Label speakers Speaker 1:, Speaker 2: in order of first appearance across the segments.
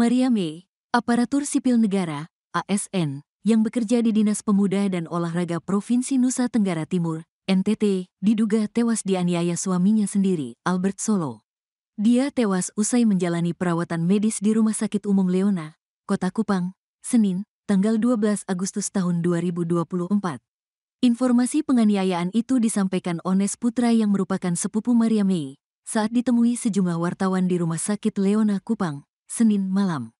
Speaker 1: Maria Mei, aparatur sipil negara, ASN, yang bekerja di Dinas Pemuda dan Olahraga Provinsi Nusa Tenggara Timur, NTT, diduga tewas dianiaya suaminya sendiri, Albert Solo. Dia tewas usai menjalani perawatan medis di Rumah Sakit Umum Leona, Kota Kupang, Senin, tanggal 12 Agustus tahun 2024. Informasi penganiayaan itu disampaikan Ones Putra yang merupakan sepupu Maria Mei saat ditemui sejumlah wartawan di Rumah Sakit Leona Kupang. Senin malam.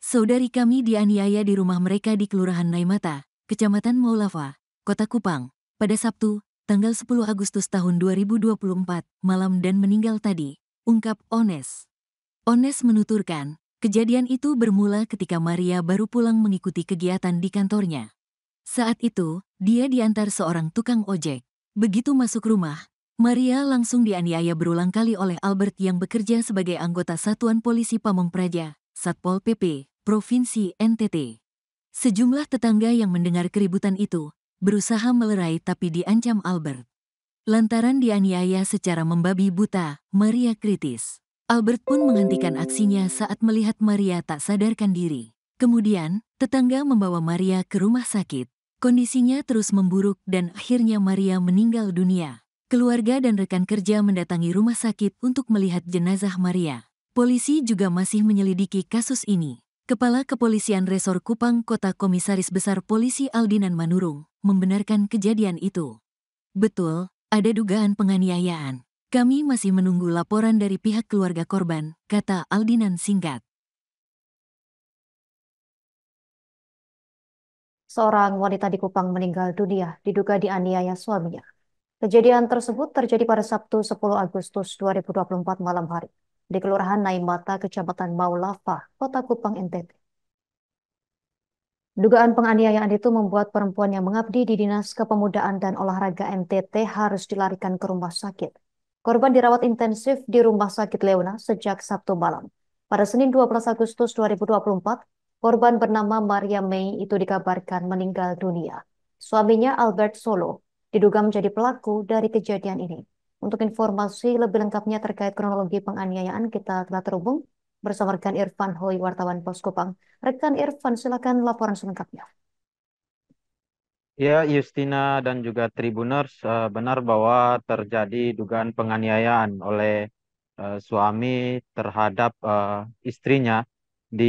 Speaker 1: Saudari kami dianiaya di rumah mereka di Kelurahan Naimata, Kecamatan Maulava, Kota Kupang, pada Sabtu, tanggal 10 Agustus tahun 2024, malam dan meninggal tadi, ungkap Ones. Ones menuturkan, kejadian itu bermula ketika Maria baru pulang mengikuti kegiatan di kantornya. Saat itu, dia diantar seorang tukang ojek. Begitu masuk rumah, Maria langsung dianiaya berulang kali oleh Albert yang bekerja sebagai anggota Satuan Polisi Pamong Praja, Satpol PP, Provinsi NTT. Sejumlah tetangga yang mendengar keributan itu berusaha melerai tapi diancam Albert. Lantaran dianiaya secara membabi buta, Maria kritis. Albert pun menghentikan aksinya saat melihat Maria tak sadarkan diri. Kemudian, tetangga membawa Maria ke rumah sakit. Kondisinya terus memburuk dan akhirnya Maria meninggal dunia. Keluarga dan rekan kerja mendatangi rumah sakit untuk melihat jenazah Maria. Polisi juga masih menyelidiki kasus ini. Kepala Kepolisian Resor Kupang Kota Komisaris Besar Polisi Aldinan Manurung membenarkan kejadian itu. Betul, ada dugaan penganiayaan. Kami masih menunggu laporan dari pihak keluarga korban, kata Aldinan singkat.
Speaker 2: Seorang wanita di Kupang meninggal dunia diduga dianiaya suaminya. Kejadian tersebut terjadi pada Sabtu 10 Agustus 2024 malam hari di Kelurahan Naimata, Kecamatan Maulafa, Kota Kupang, NTT. Dugaan penganiayaan itu membuat perempuan yang mengabdi di Dinas Kepemudaan dan Olahraga NTT harus dilarikan ke rumah sakit. Korban dirawat intensif di Rumah Sakit Leona sejak Sabtu malam. Pada Senin 12 Agustus 2024, korban bernama Maria Mei itu dikabarkan meninggal dunia. Suaminya Albert Solo diduga menjadi pelaku dari kejadian ini. Untuk informasi lebih lengkapnya terkait kronologi penganiayaan, kita telah terhubung bersama rekan Irfan Hoi, wartawan Pos Kupang. Rekan Irfan, silakan laporan selengkapnya.
Speaker 3: Ya, Justina dan juga Tribuners, eh, benar bahwa terjadi dugaan penganiayaan oleh eh, suami terhadap eh, istrinya di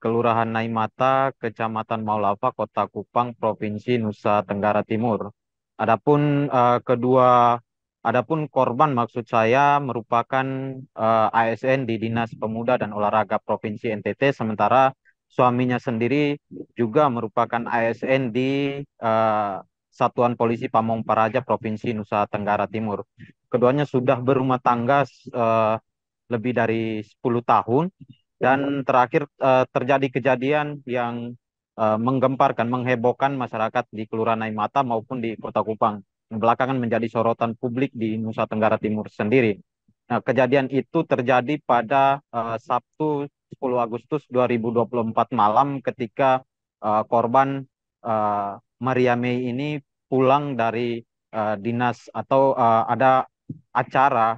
Speaker 3: Kelurahan Naimata, Kecamatan Maulapa, Kota Kupang, Provinsi Nusa Tenggara Timur. Adapun uh, kedua Adapun korban maksud saya merupakan uh, eh, ASN di Dinas Pemuda dan Olahraga Provinsi NTT sementara suaminya sendiri juga merupakan ASN di uh, Satuan Polisi Pamong Paraja Provinsi Nusa Tenggara Timur. Keduanya sudah berumah tangga uh, lebih dari 10 tahun dan terakhir terjadi kejadian yang Eh, menggemparkan, menghebohkan masyarakat di Kelurahan Naimata maupun di Kota Kupang. Belakangan menjadi sorotan publik di Nusa Tenggara Timur sendiri. Nah, kejadian itu terjadi pada uh, Sabtu 10 Agustus 2024 malam ketika uh, korban uh, Maria Mei ini pulang dari uh, dinas atau uh, ada acara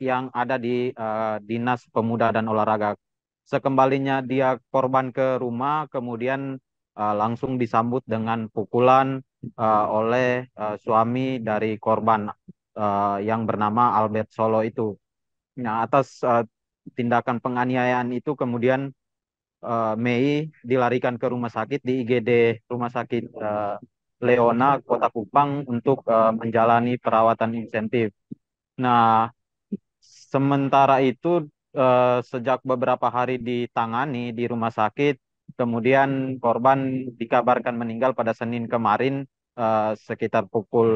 Speaker 3: yang ada di uh, Dinas Pemuda dan Olahraga sekembalinya dia korban ke rumah kemudian uh, langsung disambut dengan pukulan uh, oleh uh, suami dari korban uh, yang bernama Albert Solo itu. Nah, atas uh, tindakan penganiayaan itu kemudian uh, Mei dilarikan ke rumah sakit di IGD Rumah Sakit uh, Leona Kota Kupang untuk uh, menjalani perawatan insentif. Nah, sementara itu eh, sejak beberapa hari ditangani di rumah sakit, kemudian korban dikabarkan meninggal pada Senin kemarin eh, sekitar pukul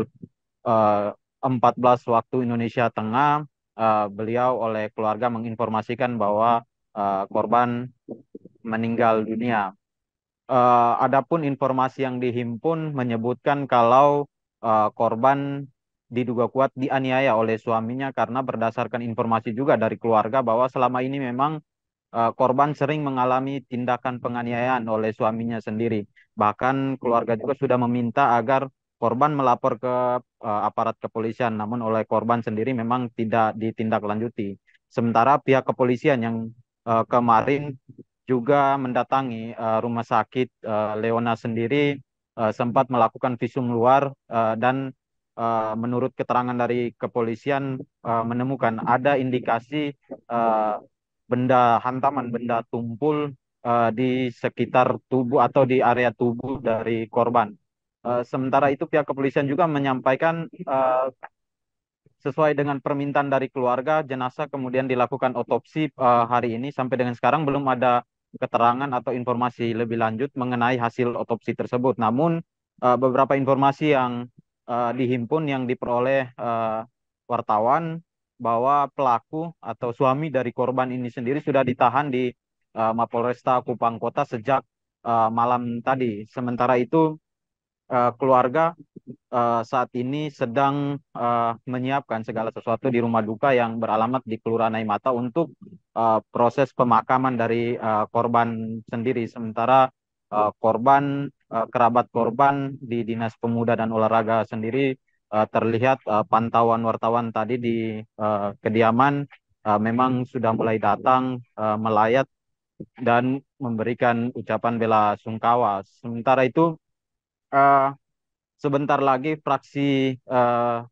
Speaker 3: eh, 14 waktu Indonesia Tengah. Eh, beliau oleh keluarga menginformasikan bahwa eh, korban meninggal dunia. Uh, adapun informasi yang dihimpun menyebutkan kalau uh, korban diduga kuat dianiaya oleh suaminya karena berdasarkan informasi juga dari keluarga bahwa selama ini memang uh, korban sering mengalami tindakan penganiayaan oleh suaminya sendiri. Bahkan keluarga juga sudah meminta agar korban melapor ke uh, aparat kepolisian namun oleh korban sendiri memang tidak ditindaklanjuti. Sementara pihak kepolisian yang uh, kemarin juga mendatangi uh, rumah sakit uh, Leona sendiri uh, sempat melakukan visum luar uh, dan uh, menurut keterangan dari kepolisian uh, menemukan ada indikasi uh, benda hantaman, benda tumpul uh, di sekitar tubuh atau di area tubuh dari korban. Uh, sementara itu pihak kepolisian juga menyampaikan uh, sesuai dengan permintaan dari keluarga, jenazah kemudian dilakukan otopsi uh, hari ini sampai dengan sekarang belum ada keterangan atau informasi lebih lanjut mengenai hasil otopsi tersebut. Namun beberapa informasi yang uh, dihimpun yang diperoleh uh, wartawan bahwa pelaku atau suami dari korban ini sendiri sudah ditahan di uh, Mapolresta Kupang Kota sejak uh, malam tadi. Sementara itu uh, keluarga uh, saat ini sedang uh, menyiapkan segala sesuatu di rumah duka yang beralamat di Kelurahan Naimata untuk uh, proses pemakaman dari uh, korban sendiri. Sementara uh, korban Eh, kerabat korban di Dinas Pemuda dan Olahraga sendiri uh, terlihat uh, pantauan wartawan tadi di uh, kediaman uh, memang sudah mulai datang uh, melayat dan memberikan ucapan bela sungkawa. Sementara itu uh, sebentar lagi fraksi uh,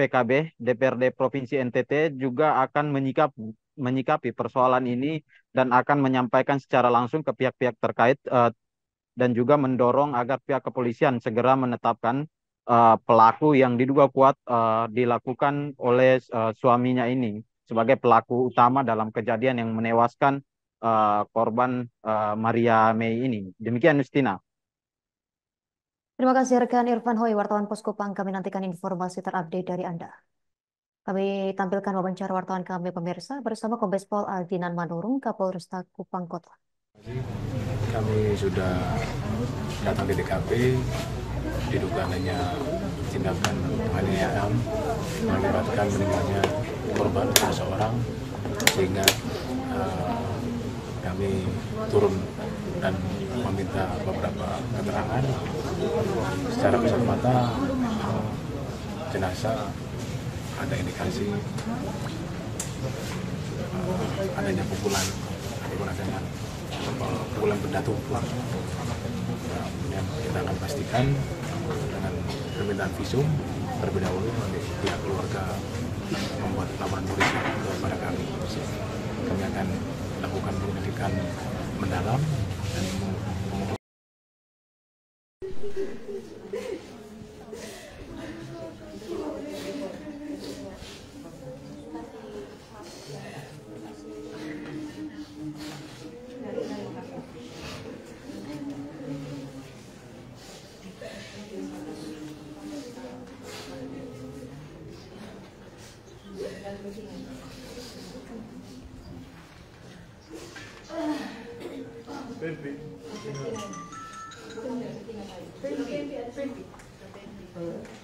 Speaker 3: PKB DPRD Provinsi NTT juga akan menyikap menyikapi persoalan ini dan akan menyampaikan secara langsung ke pihak-pihak terkait uh, dan juga mendorong agar pihak kepolisian segera menetapkan uh, pelaku yang diduga kuat uh, dilakukan oleh uh, suaminya ini sebagai pelaku utama dalam kejadian yang menewaskan uh, korban uh, Maria Mei ini. Demikian Justina.
Speaker 2: Terima kasih rekan Irfan Hoi, wartawan Posko Pang. Kami nantikan informasi terupdate dari Anda. Kami tampilkan wawancara wartawan kami pemirsa bersama Kombes Pol Aldinan Manurung, Kapolresta Kupang Kota
Speaker 1: kami sudah datang di TKP
Speaker 3: diduga hanya tindakan penganiayaan melibatkan meninggalnya korban salah seorang sehingga uh, kami turun dan meminta beberapa keterangan secara kasat mata eh, jenazah ada indikasi uh, adanya pukulan
Speaker 1: pukulan dengan pulang benda tumpul. Nah, kemudian kita akan pastikan
Speaker 3: dengan permintaan visum terlebih dahulu nanti pihak keluarga membuat laporan polisi kepada kami. Kami akan lakukan penyelidikan mendalam dan
Speaker 1: Tempe. Tempe. Tempe. Tempe.